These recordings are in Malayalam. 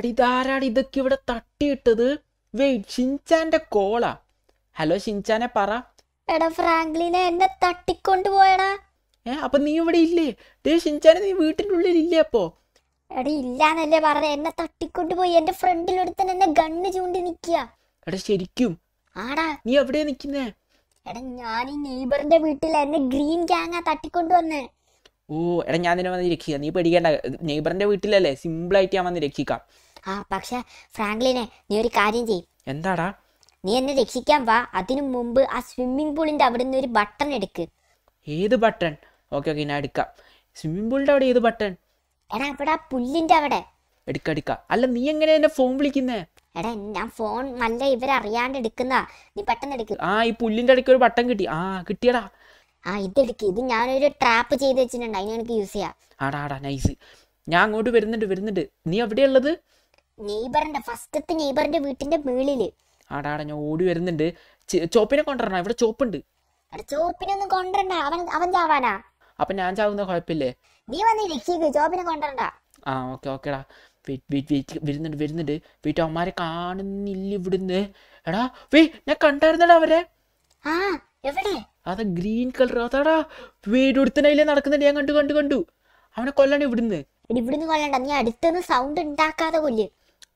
എടി ഇതാരാണ് ഇതൊക്കെ ഇവിടെ തട്ടിയിട്ടത് വെയിറ്റ് ഷിൻചാന്റെ കോളാ ഹലോ ഷിൻചാനെ പറ എടാ ഫ്രാങ്ക്ലിനെ എന്നെ തട്ടിക്കൊണ്ട് പോയടാ ഏ അപ്പൊ നീ ഇവിടെ ഇല്ലേ ഡേ ഷിൻചാനെ നീ വീട്ടിൻ്റെ ഉള്ളിൽ ഇല്ലേ അപ്പോ എടാ ഇല്ലാന്നല്ലേ പറഞ്ഞ എന്നെ തട്ടിക്കൊണ്ട് പോയി എന്റെ ഫ്രണ്ടിൽ ഒരുത്തൻ എന്നെ ഗണ്ണ് ചൂണ്ടി നിക്കുക എടാ ശരിക്കും ആടാ നീ എവിടെ നിക്കുന്നേ എടാ ഞാൻ ഈ നെയ്ബറിന്റെ വീട്ടിൽ എന്നെ ഗ്രീൻ ഗ്യാങ്ങാ തട്ടിക്കൊണ്ട് വന്നേ ഓ എടാ ഞാൻ നിന്നെ വന്ന് രക്ഷിക്കാം നീ പേടിക്കേണ്ട നെയ്ബറിന്റെ വീട്ടിലല്ലേ സിമ്പിളായിട്ട് ഞാൻ വന്ന് രക്ഷിക്കാം ആ പക്ഷെ ഫ്രാങ്ക്ലിനെ നീ ഒരു കാര്യം ചെയ്യും എന്താടാ നീ എന്നെ രക്ഷിക്കാൻ വാ അതിനു മുമ്പ് ആ സ്വിമ്മിംഗ് പൂളിന്റെ അവിടെ നിന്ന് ഒരു ബട്ടൺ എടുക്ക് ഏത് ബട്ടൺ ഓക്കെ ഓക്കെ ഞാൻ എടുക്കാം സ്വിമ്മിംഗ് പൂളിന്റെ അവിടെ ഏത് ബട്ടൺ എടാ അവിടെ ആ പുല്ലിന്റെ അവിടെ എടുക്ക എടുക്ക അല്ല നീ എങ്ങനെ എന്നെ ഫോൺ വിളിക്കുന്നേ എടാ ഞാൻ ഫോൺ നല്ല ഇവരറിയാണ്ട് എടുക്കുന്ന നീ പെട്ടെന്ന് എടുക്ക് ആ ഈ പുല്ലിന്റെ അടുക്ക ഒരു ബട്ടൺ കിട്ടി ആ കിട്ടിയടാ ആ ഇത് എടുക്ക് ഇത് ഞാനൊരു ട്രാപ്പ് ചെയ്ത് വെച്ചിട്ടുണ്ട് അതിന് എനിക്ക് യൂസ് ചെയ്യാം ആടാ ആടാ നൈസ് ഞാൻ അങ്ങോട്ട് വരുന്നുണ്ട് വരുന്നുണ്ട് നീ എവിടെയുള്ളത് നെയ്ബറിന്റെ ഫസ്റ്റത്തെ നെയ്ബറിന്റെ വീട്ടിന്റെ മേളില് ആടാ ഞാൻ ഓടി വരുന്നുണ്ട് ചോപ്പിനെ കൊണ്ടുവരണം ഇവിടെ ചോപ്പുണ്ട് ചോപ്പിനെ ചോപ്പിനൊന്നും കൊണ്ടുവരണ്ട അവൻ അവൻ ചാവാനാ അപ്പൊ ഞാൻ ചാവുന്ന കുഴപ്പമില്ലേ നീ വന്ന് രക്ഷിക്ക് ചോപ്പിനെ കൊണ്ടുവരണ്ട ആ ഓക്കെ ഓക്കെടാ വരുന്നുണ്ട് വരുന്നുണ്ട് വീട്ടിൽ അവന്മാരെ കാണുന്നില്ല ഇവിടുന്ന് എടാ വേ ഞാൻ കണ്ടായിരുന്നടാ അവരെ ആ എവിടെ അത് ഗ്രീൻ കളർ അതാടാ വീടൊടുത്തനയിലെ നടക്കുന്നുണ്ട് ഞാൻ കണ്ടു കണ്ടു കണ്ടു അവനെ കൊല്ലണം ഇവിടുന്ന് ഇവിടുന്ന് കൊല്ലണ്ട നീ അടുത്തുനിന്ന് സൗണ്ട് ഉണ്ടാക്കാതെ കൊല്ല്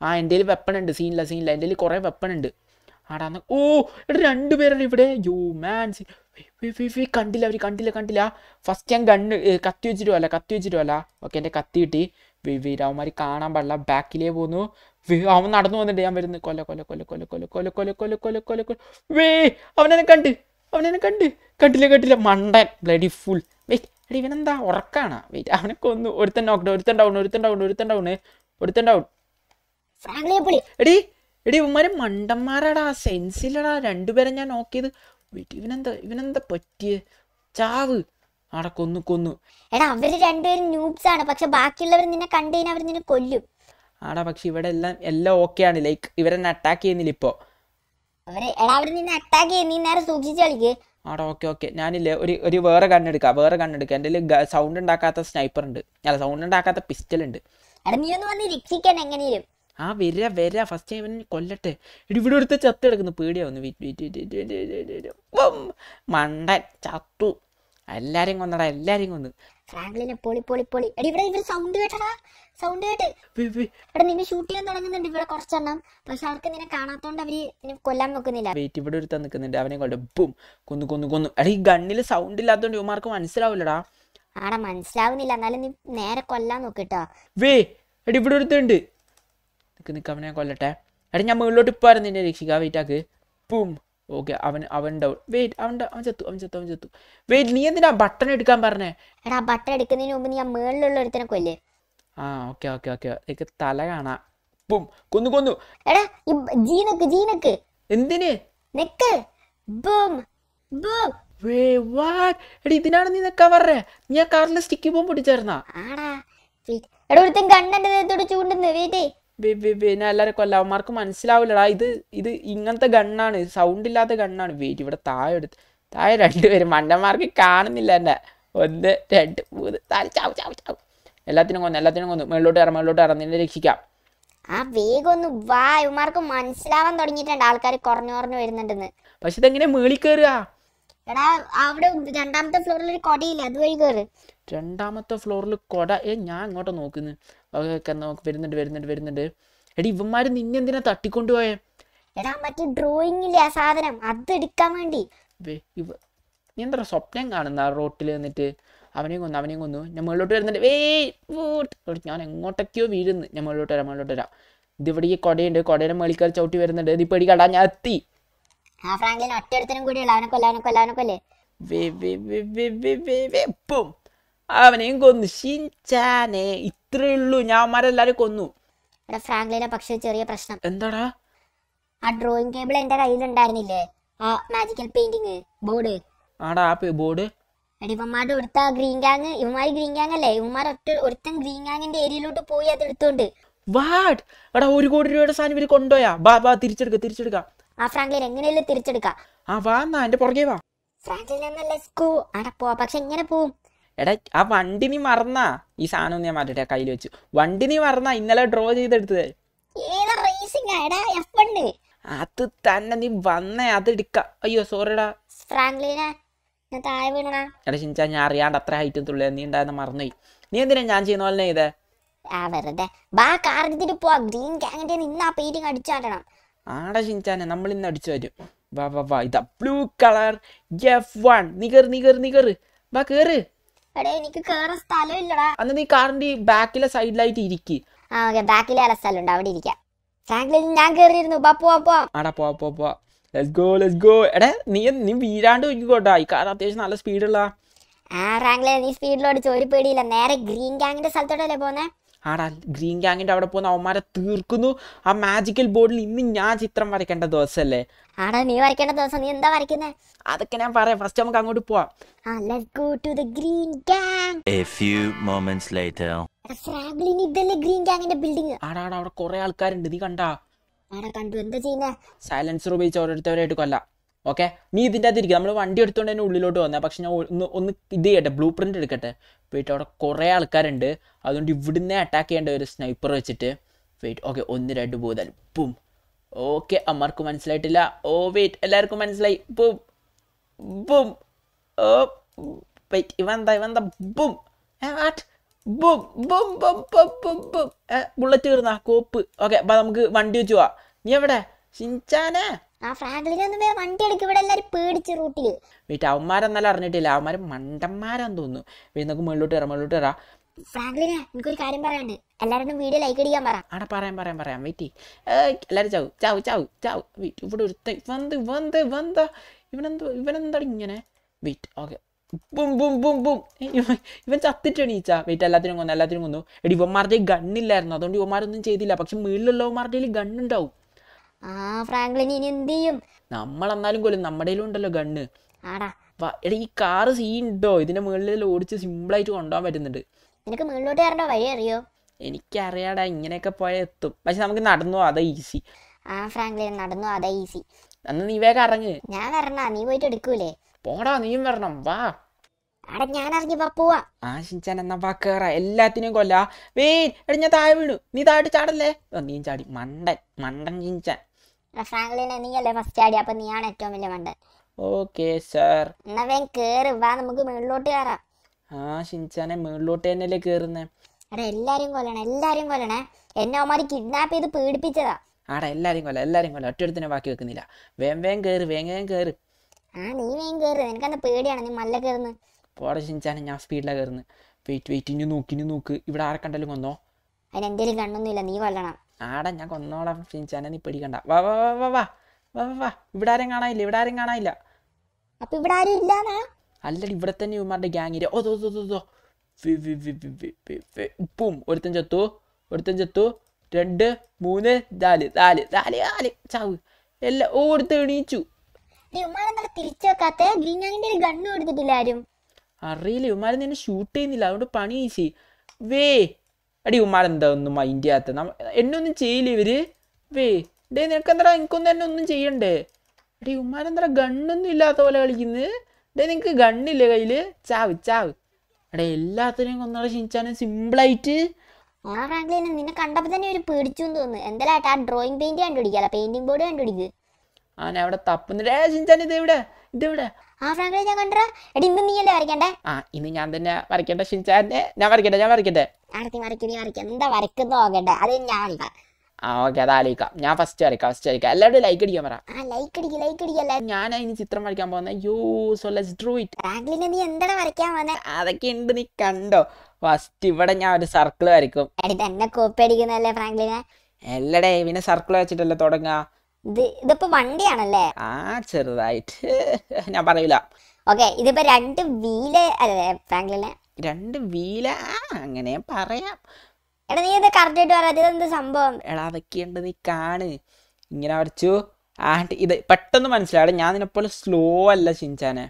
ആ എൻ്റെ വെപ്പൺ ഉണ്ട് സീനില്ല സീനില്ല എൻ്റെ കുറെ കുറേ വെപ്പൺ ഉണ്ട് ആടാന്ന് ഓ എടാ രണ്ടുപേരാണ് ഇവിടെ യു മാൻ സീൻ കണ്ടില്ല അവർ കണ്ടില്ല കണ്ടില്ല ഫസ്റ്റ് ഞാൻ ഗണ്ണ് കത്തി വെച്ചിട്ട് കത്തി വെച്ചിട്ട് അല്ല ഓക്കെ എൻ്റെ കത്തി കിട്ടി വിവരവന്മാർ കാണാൻ പാടില്ല ബാക്കിലേ പോന്നു അവൻ നടന്നു വന്നിട്ട് ഞാൻ വരുന്നു കൊല കൊല കൊല കൊല കൊല കൊല കൊല കൊല കൊല കൊല കൊല വേ അവനെന്നെ കണ്ട് അവനെന്നെ കണ്ട് കണ്ടില്ല കണ്ടില്ല മണ്ടൻ ബ്ലഡി ഫുൾ വെയ് ഇവനെന്താ ഉറക്കാണ് വെയിറ്റ് അവനെ കൊന്നു ഒരുത്തൻ നോക്കട്ടെ ഒരുത്തൻ ഡൗൺ ഒരുത്തൻ ഡൗൺ ഒരുത്തൻ ഡൗൺ ഒരുത്തൻ ഡൗൺ എടി എടി ഇവന്മാരെ മണ്ടന്മാരാടാ സെൻസിലടാ രണ്ടുപേരെ ഞാൻ നോക്കിയത് ഇവനെന്താ ഇവനെന്താ പറ്റിയ ചാവ് ആടെ കൊന്നു കൊന്നു എടാ അവര് രണ്ടുപേരും ന്യൂബ്സ് ആണ് പക്ഷെ ബാക്കിയുള്ളവർ നിന്നെ കണ്ടു കഴിഞ്ഞാൽ അവർ നിന്നെ കൊല്ലും ആടാ പക്ഷെ ഇവിടെ എല്ലാം എല്ലാം ഓക്കെ ആണ് ലൈക്ക് ഇവരെന്നെ അറ്റാക്ക് ചെയ്യുന്നില്ല ഇപ്പോ അവര് എടാ നിന്നെ അറ്റാക്ക് നീ നേരെ ആടാ ഞാനില്ലേ ഒരു ഒരു വേറെ കണ്ണെടുക്ക വേറെ കണ്ണെടുക്ക എന്റെ സൗണ്ട് ഉണ്ടാക്കാത്ത സ്നൈപ്പർ ഉണ്ട് അല്ല സൗണ്ട് ഉണ്ടാക്കാത്ത പിസ്റ്റൽ ഉണ്ട് എടാ നീ ഒന്ന് വന്ന് രക്ഷിക്കാൻ എങ്ങനെയും ആ വരിക വരിക ഫസ്റ്റ് ഇവൻ കൊല്ലട്ടെ ഇടി ഇവിടെ എടുത്ത് ചത്ത് കിടക്കുന്നു പേടിയാവുന്നു മണ്ടൻ ചത്തു എല്ലാരെയും കൊന്നടാ എല്ലാരെയും കൊന്നു ഫ്രാങ്ക്ലിനെ പൊളി പൊളി പൊളി എടി ഇവിടെ ഇവര് സൗണ്ട് കേട്ടടാ സൗണ്ട് കേട്ട് എടാ നിന്നെ ഷൂട്ട് ചെയ്യാൻ തുടങ്ങുന്നുണ്ട് ഇവിടെ കുറച്ചെണ്ണം പക്ഷെ അവർക്ക് നിന്നെ കാണാത്തോണ്ട് അവര് നിന്നെ കൊല്ലാൻ നോക്കുന്നില്ല വെയിറ്റ് ഇവിടെ ഒരുത്ത നിൽക്കുന്നുണ്ട് അവനെ കൊണ്ട് ബും കൊന്നു കൊന്നു കൊന്നു എടാ ഈ ഗണ്ണിൽ സൗണ്ട് ഇല്ലാത്തോണ്ട് ഇവമാർക്ക് മനസ്സിലാവില്ലടാ ആടാ മനസ്സിലാവുന്നില്ല എന്നാലും നീ നേരെ കൊല്ലാൻ നോക്കിട്ടോ വേ എടി ഇവിടെ ഒരുത്തുണ്ട് നിൽക്ക് നിൽക്ക് അവനെ കൊല്ലട്ടെ എടാ ഞാൻ മുകളിലോട്ട് ഇപ്പായിരുന്നു നിന്നെ രക്ഷിക്കുക വെയിറ്റ് ആക്ക് പൂം ഓക്കെ അവൻ അവൻ ഡൗൺ വെയിറ്റ് അവൻ്റെ അവൻ ചത്തു അവൻ ചത്തു അവൻ ചത്തു വെയിറ്റ് നീ എന്തിനാ ബട്ടൺ എടുക്കാൻ പറഞ്ഞേ എടാ ബട്ടൺ എടുക്കുന്നതിന് മുമ്പ് നീ ആ മുകളിലുള്ള ഒരുത്തനെ കൊല്ലേ ആ ഓക്കെ ഓക്കെ ഓക്കെ എനിക്ക് തല കാണാ പൂം കൊന്നു കൊന്നു എടാ ജീനക്ക് ജീനക്ക് എന്തിന് നിക്ക് ബൂം ബൂം വേ വാട്ട് എടാ ഇതിനാണ് നീ നിക്കാൻ പറഞ്ഞേ നീ ആ കാറിൽ സ്റ്റിക്കി ബോംബ് പൊട്ടിച്ചേർന്നാ ആടാ എടാ ഒരുത്തൻ കണ്ണെന്റെ നേരത്തോട് ചൂണ്ടുന്നു വെയിറ്റേ പിന്നെ എല്ലാവരും കൊല്ലാവന്മാർക്ക് മനസ്സിലാവില്ലടാ ഇത് ഇത് ഇങ്ങനത്തെ ഗണ്ണാണ് സൗണ്ട് ഇല്ലാത്ത ഗണ്ണാണ് വെയിറ്റ് ഇവിടെ താഴെ എടുത്ത് താഴെ രണ്ടുപേരും മണ്ടന്മാർക്ക് കാണുന്നില്ല എന്നെ ഒന്ന് രണ്ട് മൂന്ന് നാല് ചാവ് ചാവ് ചാവ് എല്ലാത്തിനും കൊന്നു എല്ലാത്തിനും കൊന്നു മേളിലോട്ട് ഇറങ്ങും മേളിലോട്ട് ഇറങ്ങുന്നതിനെ രക്ഷിക്കാം ആ വേഗം ഒന്ന് വാ ഇവന്മാർക്ക് മനസ്സിലാവാൻ തുടങ്ങിയിട്ടുണ്ട് ആൾക്കാർ കുറഞ്ഞു കുറഞ്ഞു വരുന്നുണ്ടെന്ന് പക്ഷെ ഇതെങ്ങനെ മേളിൽ കയറുക എടാ അവിടെ രണ്ടാമത്തെ ഫ്ലോറിൽ ഒരു കൊടിയില്ല അത് വഴി കയറ് രണ്ടാമത്തെ ഫ്ലോറിൽ കൊട ഏ ഞാൻ അങ്ങോട്ട് നോക്കുന്നു ഓക്കെ വരുന്നുണ്ട് വരുന്നുണ്ട് വരുന്നുണ്ട് എടി ഇവന്മാര് നിന്നെന്തിനാ തട്ടിക്കൊണ്ടുപോയേ എടാ മറ്റേ ഡ്രോയിങ്ങിലെ ആ സാധനം അത് എടുക്കാൻ വേണ്ടി ഇവ നീ എന്താ സ്വപ്നം കാണുന്ന ആ റോട്ടിൽ നിന്നിട്ട് അവനെയും കൊന്നു അവനെയും കൊന്നു ഞാൻ മുകളിലോട്ട് വരുന്നുണ്ട് വേ ഞാൻ എങ്ങോട്ടൊക്കെയോ വീഴുന്നു ഞാൻ മുകളിലോട്ട് വരാം മുകളിലോട്ട് വരാം ഇതിവിടെ ഈ കൊടയുണ്ട് കൊടയുടെ മേളിൽ കയറി ചവിട്ടി വരുന്നുണ്ട് പേടി കടാ ഞാൻ എത്തി ആ ഫ്രാങ്ക്ലിൻ ഒറ്റ കൂടിയുള്ള അവനെ കൊല്ലാവനെ കൊല്ലാവനെ കൊല്ലേ വേ വേ വേ വേ വേ വേ അവനെയും കൊന്നു ഷിൻചാനെ ഇത്രേ ഉള്ളൂ ഞാൻ അവന്മാരെല്ലാരും കൊന്നു എടാ ഫ്രാങ്ക്ലിനെ പക്ഷേ ചെറിയ പ്രശ്നം എന്താടാ ആ ഡ്രോയിങ് ടേബിൾ എന്റെ കയ്യിലുണ്ടായിരുന്നില്ലേ ആ മാജിക്കൽ പെയിന്റിങ് ബോർഡ് ആടാ ആ ബോർഡ് എടി ഇവന്മാരുടെ എടുത്ത ഗ്രീൻ ഗാങ് ഇവന്മാര് ഗ്രീൻ ഗാങ് അല്ലേ ഇവന്മാർ ഒറ്റ ഒരുത്തൻ ഗ്രീൻ ഗാങ്ങിന്റെ ഏരിയയിലോട്ട് പോയി അത് എടുത്തോണ്ട് വാട്ട് എടാ ഒരു കോടി രൂപയുടെ സാധനം ഇവര് കൊണ്ടോയാ വാ വാ തിരിച്ചെടുക്ക തിരിച്ചെടുക്ക ആ ഫ്രാങ്ക്ലിൻ എങ്ങനെയല്ലേ തിരിച്ചെടുക്ക ആ വാ എന്നാ എന്റെ പുറകെ വാ ഫ്രാങ്ക്ലിൻ എന്നല്ലേ സ്കൂ ആടെ പോവാ പക്ഷെ എങ്ങനെ പോവും എടാ ആ വണ്ടി നീ മറന്നാ ഈ സാധനം ഞാൻ മാറ്റട്ടെ കയ്യിൽ വെച്ചു വണ്ടി നീ മറന്നാ ഇന്നലെ ഡ്രോ ചെയ്തെടുത്തത് അത് തന്നെ നീ വന്നേ അത് എടുക്ക അയ്യോ സോറിടാ എടാ ചിഞ്ചാ ഞാൻ അറിയാണ്ട് അത്ര ഹൈറ്റ് തുള്ളി നീ ഉണ്ടായിരുന്ന മറന്നുപോയി നീ എന്തിനാ ഞാൻ ചെയ്യുന്ന പോലെ ചെയ്തേ ആ വെറുതെ ബാ കാറിന് പോവാ ഗ്രീൻ ഗാങ്ങിന്റെ നിന്ന് ആ പെയിന്റിങ് അടിച്ചാടണം ആടാ നമ്മൾ ഇന്ന് വാ വാ വാ ഇതാ ബ്ലൂ കളർ എഫ് വൺ നികർ നികർ നികർ വാ കേറ് എടേ എനിക്ക് കേറാൻ സ്ഥലമില്ലടാ അന്ന് നീ കാറിന്റെ ഈ ബാക്കിലെ സൈഡിലായിട്ട് ഇരിക്കി ആ ഓക്കെ ബാക്കിലെ അല്ല സ്ഥലമുണ്ട് അവിടെ ഇരിക്കാം സാങ്കിളിൽ ഞാൻ കേറിയിരുന്നു ബാ പോവാ പോവാം ആടാ പോ പോ പോ ലെറ്റ്സ് ഗോ ലെറ്റ്സ് ഗോ എടേ നീ നീ വീരാണ്ട് ഒഴുകിക്കോട്ടാ ഈ കാർ അത്യാവശ്യം നല്ല സ്പീഡുള്ള ആ റാങ്കിലെ നീ സ്പീഡിലോട് ഓടിച്ച് പേടിയില്ല നേരെ ഗ്രീൻ ഗാങ്ങിന്റെ സ്ഥലത്തോട്ടല്ലേ പോന്നെ ആടാ ഗ്രീൻ ഗാങ്ങിന്റെ അവിടെ പോകുന്ന അവന്മാരെ തീർക്കുന്നു ആ മാജിക്കൽ ബോർഡിൽ ഇന്ന് ഞാൻ ചിത്രം വരയ്ക്കേണ്ട ദിവസമല്ലേ ആടാ നീ വരയ്ക്കേണ്ട ദിവസം നീ എന്താ വരയ്ക്കുന്നേ അതൊക്കെ ഞാൻ പറയാം ഫസ്റ്റ് നമുക്ക് അങ്ങോട്ട് പോവാം let's go to the green gang a few moments later Franklin ഇതല്ലേ ഗ്രീൻ ഗാങ്ങിന്റെ ബിൽഡിംഗ് ആടാ ആടാ അവിടെ കുറേ ആൾക്കാരുണ്ട് നീ കണ്ടാ ആടാ കണ്ടു എന്താ ചെയ്യുന്നേ സൈലൻസർ ഉപയോഗിച്ച് ഓരോരുത്തവരായിട്ട് കൊല്ല ഓക്കെ നീ ഇതിന്റെ അകത്ത് ഇരിക്കുക നമ്മൾ വണ്ടി എടുത്തുകൊണ്ട് തന്നെ ഉള്ളിലോട്ട് വന്നേ പക്ഷെ ഞാൻ ഒന്ന് ഒന്ന് ഇത് ചെയ്യട്ടെ ബ്ലൂ പ്രിന്റ് എടുക്കട്ടെ പോയിട്ട് അവിടെ കുറേ ആൾക്കാരുണ്ട് അതുകൊണ്ട് ഇവിടുന്ന് അറ്റാക്ക് ചെയ്യേണ്ട ഒരു സ്നൈപ്പർ വെച്ചിട്ട് വെയിറ്റ് ഓക്കെ ഒന്ന് രണ്ട് പോതാൽ പും ഓക്കെ അമ്മർക്ക് മനസ്സിലായിട്ടില്ല ഓ oh, വെയിറ്റ് എല്ലാവർക്കും മനസ്സിലായി ബും ബും ഓ വെയിറ്റ് ഇവന്താ ഇവന്താ ബും ആട്ട് boom boom boom boom boom boom bullet കയറുന്ന കോപ്പ് ഓക്കെ അപ്പം നമുക്ക് വണ്ടി വെച്ച് പോവാ നീ എവിടെ ഷിൻചാനെ ആ ഫ്രാങ്ക്ലിൻ ഫ്രാഗ്ലിനൊന്നും വേ വണ്ടി എടുക്കും ഇവിടെ എല്ലാവരും പേടിച്ച് റൂട്ടിൽ വീട്ടിൽ അവന്മാരെന്നാലും അറിഞ്ഞിട്ടില്ല അവന്മാർ മണ്ടന്മാരാന്ന് തോന്നുന്നു വീണ്ടും നമുക്ക് മുകളിലോട്ട് കയറാം മുകളിലോട്ട് കയറാം ഫ്രാങ്ക്ലിനെ എനിക്കൊരു കാര്യം പറയാണ്ട് എല്ലാവരും വീഡിയോ ലൈക്ക് അടിക്കാൻ പറ ആടാ പറയാം പറയാം പറയാം വെയിറ്റ് എല്ലാവരും ചാവു ചാവു ചാവു ചാവ് വെയിറ്റ് ഇവിടെ ഒരുത്ത ഇവന്ത് ഇവന്ത് ഇവന്താ ഇവനെന്ത് ഇവനെന്താണ് ഇങ്ങനെ wait okay boom boom boom boom ഇവൻ ചത്തിട്ടാണ് ഈച്ച വെയിറ്റ് എല്ലാത്തിനും കൊന്നു എല്ലാത്തിനും കൊന്നു എടി ഇവന്മാരുടെ ഗണ്ണില്ലായിരുന്നു അതുകൊണ്ട് ഇവന്മാരൊന്നും ചെയ്തില്ല പക്ഷെ മുകളിലുള്ളവന്മാരുടെ കയ്യിൽ ഗണ്ണുണ്ടാവും ആ ഫ്രാങ്ക്ലിൻ ഇനി എന്ത് ചെയ്യും നമ്മൾ എന്നാലും കൊല്ലും നമ്മുടെ ഉണ്ടല്ലോ ഗണ്ണ് ആടാ എടാ ഈ കാറ് സീൻ ഉണ്ടോ ഇതിന്റെ മുകളിൽ ഓടിച്ച് ആയിട്ട് കൊണ്ടുപോകാൻ പറ്റുന്നുണ്ട് നിനക്ക് മുകളിലോട്ട് കയറേണ്ട വഴി അറിയോ എനിക്കറിയാടാ ഇങ്ങനെയൊക്കെ പോയാൽ എത്തും പക്ഷെ നമുക്ക് നടന്നു അതാ ഈസി ആ ഫ്രാങ്ക്ലിൻ നടന്നു അതാ ഈസി അന്ന് നീ വേഗം ഇറങ്ങ് ഞാൻ വരണ നീ പോയിട്ട് എടുക്കൂലേ പോടാ നീയും വരണം വാ അട ഞാൻ ഇറങ്ങി വാ പോവാ ആ ശിൻചൻ എന്നാ വാ കേറ എല്ലാത്തിനെയും കൊല്ല വേ എടി ഞാൻ താഴെ വീണു നീ താഴെ ചാടല്ലേ നീ ചാടി മണ്ടൻ മണ്ടൻ ഷിൻചാൻ ഫ്രാങ്ക്ലിൻ നീ അല്ലേ ഫസ്റ്റ് ചാടി അപ്പൊ നീയാണ് ഏറ്റവും വലിയ മണ്ടൻ ഓക്കേ സർ എന്നാ വേഗം കേറ് വാ നമുക്ക് മുകളിലോട്ട് കയറാം ആ ഷിൻചാനെ മുകളിലോട്ട് തന്നെയല്ലേ കേറുന്നേ എടാ എല്ലാരും കൊല്ലണം എല്ലാരും കൊല്ലണേ എന്നെ അവന്മാര് കിഡ്നാപ്പ് ചെയ്ത് പീഡിപ്പിച്ചതാ ആടാ എല്ലാരും കൊല്ല എല്ലാരും കൊല്ല ഒറ്റയെടുത്തിനെ ബാക്കി വെക്കുന്നില്ല വേം വേം കേറ് വേം വേം ആ നീ വേം കയറി എനിക്കന്ന് പേടിയാണ് നീ മല്ല കയറുന്നു പോടെ ഷിൻചാനെ ഞാൻ സ്പീഡിലാ കയറുന്നത് വെയിറ്റ് വെയിറ്റ് ഇനി നോക്കി ഇനി നോക്ക് ഇവിടെ ആരെ കണ്ടാലും കൊന്നോ അതിന് എന്തേലും കണ്ണൊന്നുമില്ല നീ കൊല്ലണം ആടാ ഞാൻ കൊന്നോളാം ഷിൻചാനെ നീ പേടിക്കണ്ട വാ വാ വാ വാ വാ വാ വാ ഇവിടെ ആരും കാണാനില്ല ഇവിടെ ആരും കാണാനില്ല അപ്പൊ ഇവിടെ ആരും ഇല്ലാന്നാ അല്ലെങ്കിൽ ഇവിടെ തന്നെ ഇവന്മാരുടെ തോ തോ തോ ഉപ്പും ഒരുത്തൻ ചത്തു ഒരുത്തൻ ചത്തു രണ്ട് മൂന്ന് നാല് നാല് നാല് നാല് ചാവ് എല്ലാം ഓ ഒരുത്തൻ എണീച്ചു തിരിച്ചു അറിയില്ല ഉമ്മാരൻ നിന്നെ ഷൂട്ട് ചെയ്യുന്നില്ല അതുകൊണ്ട് പണി ഈസി വേ അടി ഉമ്മാരൻ എന്താ ഒന്നും മൈൻഡ് ചെയ്യാത്ത എന്നെ ഒന്നും ചെയ്യില്ല ഇവര് വേ ഡേ എന്താ എനിക്കൊന്നും തന്നെ ഒന്നും ചെയ്യണ്ടേ അടി എന്താ ഗണ്ണൊന്നും ഇല്ലാത്ത പോലെ കളിക്കുന്നത് ഡേ നിങ്ങൾക്ക് ഗണ്ണില്ല കയ്യിൽ ചാവ് ചാവ് എടേ എല്ലാത്തിനെയും കൊന്നുള്ള ഷിൻചാനും സിമ്പിളായിട്ട് ആ ഫ്രാങ്ക്ലിന് നിന്നെ കണ്ടപ്പോൾ തന്നെ ഒരു പേടിച്ചു എന്ന് തോന്നുന്നു എന്തായാലും ആ ഡ്രോയിങ് പെയിന്റ് കണ്ടുപിടിക്കാല പെയിന്റിംഗ് ബോർഡ് കണ്ടുപിടിക്ക് ആ ഞാൻ അവിടെ തപ്പുന്നിട്ട് ഏ ഷിൻചാൻ ഇത് ഇവിടെ ഇത് ഇവിടെ ആ ഫ്രാങ്ക്ലിൻ ഞാൻ കണ്ടോ എടി ഇന്ന് നീ അല്ലേ വരയ്ക്കണ്ടേ ആ ഇന്ന് ഞാൻ തന്നെ വരയ്ക്കണ്ട ഷിൻചാന്റെ ഞാൻ വരയ്ക്കണ്ട ഞാൻ വരയ്ക്കട്ടെ അടുത്ത് വരയ്ക്കുന്ന വരയ്ക്കണ്ട എന്താ വരയ്ക്കുന്ന നോക്കട്ടെ അത് ഞാൻ കാണിക്കാം ആ ഓക്കെ അത് ഞാൻ ഫസ്റ്റ് വരയ്ക്കാം ഫസ്റ്റ് വരയ്ക്കാം എല്ലാവരും ലൈക്ക് അടിക്കാൻ പറ ലൈക്ക് അടിക്കുക ലൈക്ക് അടിക്കല്ലേ ഞാൻ ഇനി ചിത്രം വരയ്ക്കാൻ പോകുന്ന you so let's drew it ഫ്രാങ്ക്ലിനെ നീ എന്താണ് വരയ്ക്കാൻ പോകുന്നത് അതൊക്കെ ഉണ്ട് നീ കണ്ടോ ഫസ്റ്റ് ഇവിടെ ഞാൻ ഒരു സർക്കിൾ വരയ്ക്കും എടി തന്നെ കോപ്പി അടിക്കുന്നല്ലേ ഫ്രാങ്ക്ലിനെ എല്ലടേ പിന്നെ സർക്കിൾ വെച്ചിട്ടല്ലേ തുടങ്ങാ ഇത് ഇതിപ്പോ വണ്ടിയാണല്ലേ ആ ചെറുതായിട്ട് ഞാൻ പറയില്ല ഓക്കെ ഇതിപ്പോ രണ്ട് വീല് അല്ലേ ഫ്രാങ്ക്ലിനെ രണ്ട് വീല അങ്ങനെ പറയാം എടാ നീ ഇത് കറക്റ്റായിട്ട് പറയാ ഇതെന്ത് സംഭവം എടാ വെക്കേണ്ട നീ കാണ് ഇങ്ങനെ വരച്ചു ആ ഇത് പെട്ടെന്ന് മനസ്സിലാവും ഞാൻ നിന്നെപ്പോലെ സ്ലോ അല്ല ഷിൻചാനെ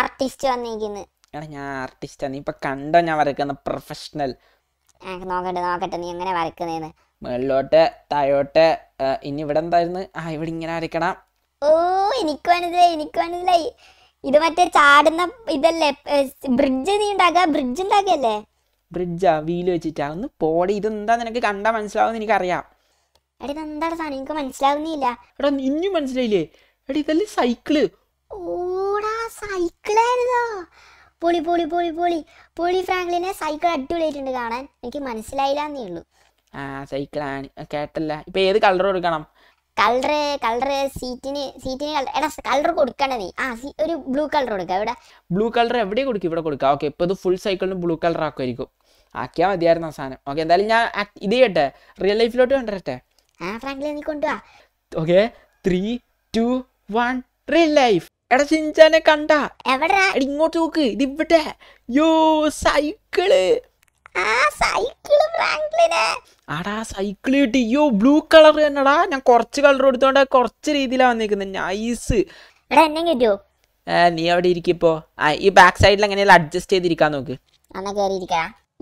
ആർട്ടിസ്റ്റ് വന്നിരിക്കുന്നു എടാ ഞാൻ ആർട്ടിസ്റ്റാ നീ ഇപ്പൊ കണ്ടോ ഞാൻ വരക്കുന്ന പ്രൊഫഷണൽ നോക്കട്ടെ നോക്കട്ടെ നീ എങ്ങനെ വരക്കുന്നേന്ന് മുകളിലോട്ട് താഴോട്ട് ഇനി ഇവിടെ എന്തായിരുന്നു ആ ഇവിടെ ഇങ്ങനെ വരയ്ക്കണം ഓ എനിക്ക് മനസ്സിലായി എനിക്ക് മനസ്സിലായി ഇത് മറ്റേ ചാടുന്ന ഇതല്ലേ ബ്രിഡ്ജ് നീ ഉണ്ടാക്കുക ബ്രിഡ്ജ് ഉണ്ടാക്കിയല്ലേ ബ്രിഡ്ജാ വീല് വെച്ചിട്ടാ ഒന്ന് പോടി ഇതെന്താ നിനക്ക് കണ്ടാ മനസ്സിലാവുന്ന എനിക്കറിയാം എടി എന്താണ് എടാ ഇതല്ലേ സൈക്കിള് പൊളി പൊളി പൊളി പൊളി പൊളി ഫ്രാങ്ക്ലിനെ സൈക്കിൾ അടിപൊളിയായിട്ടുണ്ട് കാണാൻ എനിക്ക് മനസ്സിലായില്ല എന്നേ ആ സൈക്കിളാണ് കേട്ടല്ല ഇപ്പൊ ഏത് കളർ കൊടുക്കണം കളർ കളർ സീറ്റിന് സീറ്റിന് എടാ കളർ കൊടുക്കണേ ആ ഒരു ബ്ലൂ കളർ കൊടുക്കാം ഇവിടെ ബ്ലൂ കളർ എവിടെ കൊടുക്കും ഇവിടെ കൊടുക്കാം ഓക്കെ ഇപ്പൊ ഇത് ഫുൾ സൈക്കിളിന് ബ്ലൂ കളർ ആക്കുമായിരിക്കും ആക്കിയാൽ മതിയായിരുന്നു സാധനം ഓക്കെ എന്തായാലും ഞാൻ ഇത് ചെയ്യട്ടെ റിയൽ ലൈഫിലോട്ട് കണ്ടിട്ടെ ആ നീ കൊണ്ടുവാ okay three two one real life എടാ ചിഞ്ചാനെ കണ്ട എവിടെ ഇങ്ങോട്ട് നോക്ക് ഇത് ഇവിടെ യോ സൈക്കിള് ആടാ സൈക്കിൾ കിട്ടി യോ ബ്ലൂ കളർ തന്നെടാ ഞാൻ കുറച്ച് കളർ എടുത്തോണ്ട് കുറച്ച് രീതിയിലാ വന്നിരിക്കുന്നത് നൈസ് നീ അവിടെ ഇരിക്കിപ്പോ ഈ ബാക്ക് സൈഡിൽ എങ്ങനെയാ അഡ്ജസ്റ്റ് ചെയ്തിരിക്കാൻ നോക്ക്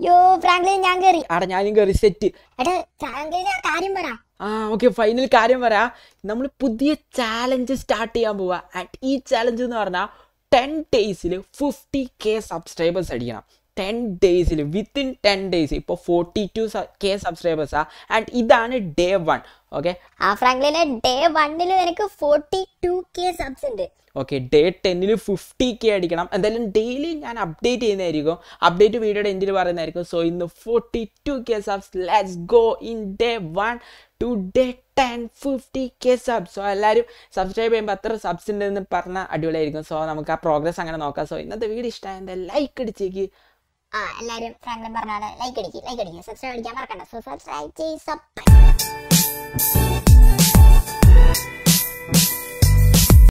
യോ ഫ്രാങ്ക്ലിൻ ഞാൻ കേറി ആടാ ഞാനും കേറി സെറ്റ് എടാ ഫ്രാങ്ക്ലിൻ ആ കാര്യം പറ ആ ഓക്കെ ഫൈനൽ കാര്യം പറ നമ്മൾ പുതിയ ചാലഞ്ച് സ്റ്റാർട്ട് ചെയ്യാൻ പോവാ ആൻഡ് ഈ ചാലഞ്ച് എന്ന് പറഞ്ഞാൽ ടെൻ ഡേയ്സിൽ ഫിഫ്റ്റി കെ സബ്സ്ക്രൈബേഴ്സ് അടിക്കണം ടെൻ ഡേയ്സിൽ വിത്തിൻ ടെൻ ഡേയ്സ് ഇപ്പോൾ ഫോർട്ടി ടു കെ സബ്സ്ക്രൈബേഴ്സാണ് ആൻഡ് ഇതാണ് ഡേ വൺ ഓക്കെ ആ ഫ്രാങ്ക്ലിന് ഡേ വണ്ണിൽ നിനക്ക് ഫോർട്ടി ടു കെ സബ്സ് ഉണ്ട് ഓക്കെ ഡേ ടെന്നിൽ ഫിഫ്റ്റി കെ അടിക്കണം എന്തായാലും ഡെയിലി ഞാൻ അപ്ഡേറ്റ് ചെയ്യുന്നതായിരിക്കും അപ്ഡേറ്റ് വീഡിയോയുടെ എൻഡിൽ പറയുന്നതായിരിക്കും സോ ഇന്ന് forty two K subs let's go in day one to day ten fifty K subs so എല്ലാവരും സബ്സ്ക്രൈബ് ചെയ്യുമ്പോൾ എത്ര സബ്സ് ഉണ്ടെന്ന് പറഞ്ഞാൽ അടിപൊളിയായിരിക്കും സോ നമുക്ക് ആ പ്രോഗ്രസ് അങ്ങനെ നോക്കാം സോ ഇന്നത്തെ വീഡിയോ ഇഷ്ടമായ ലൈക്ക് അടിച്ചേക്ക് ആ എല്ലാവരും ഫ്രാങ്ക്ലിൻ പറഞ്ഞാൽ ലൈക്ക് അടിക്കുക ലൈക്ക് അടിക്കുക സബ്സ്ക്രൈബ് അടിക്കാൻ മറക്കണ്ട സോ സബ്സ്ക്രൈബ് ചെയ്യ് സബ് Thank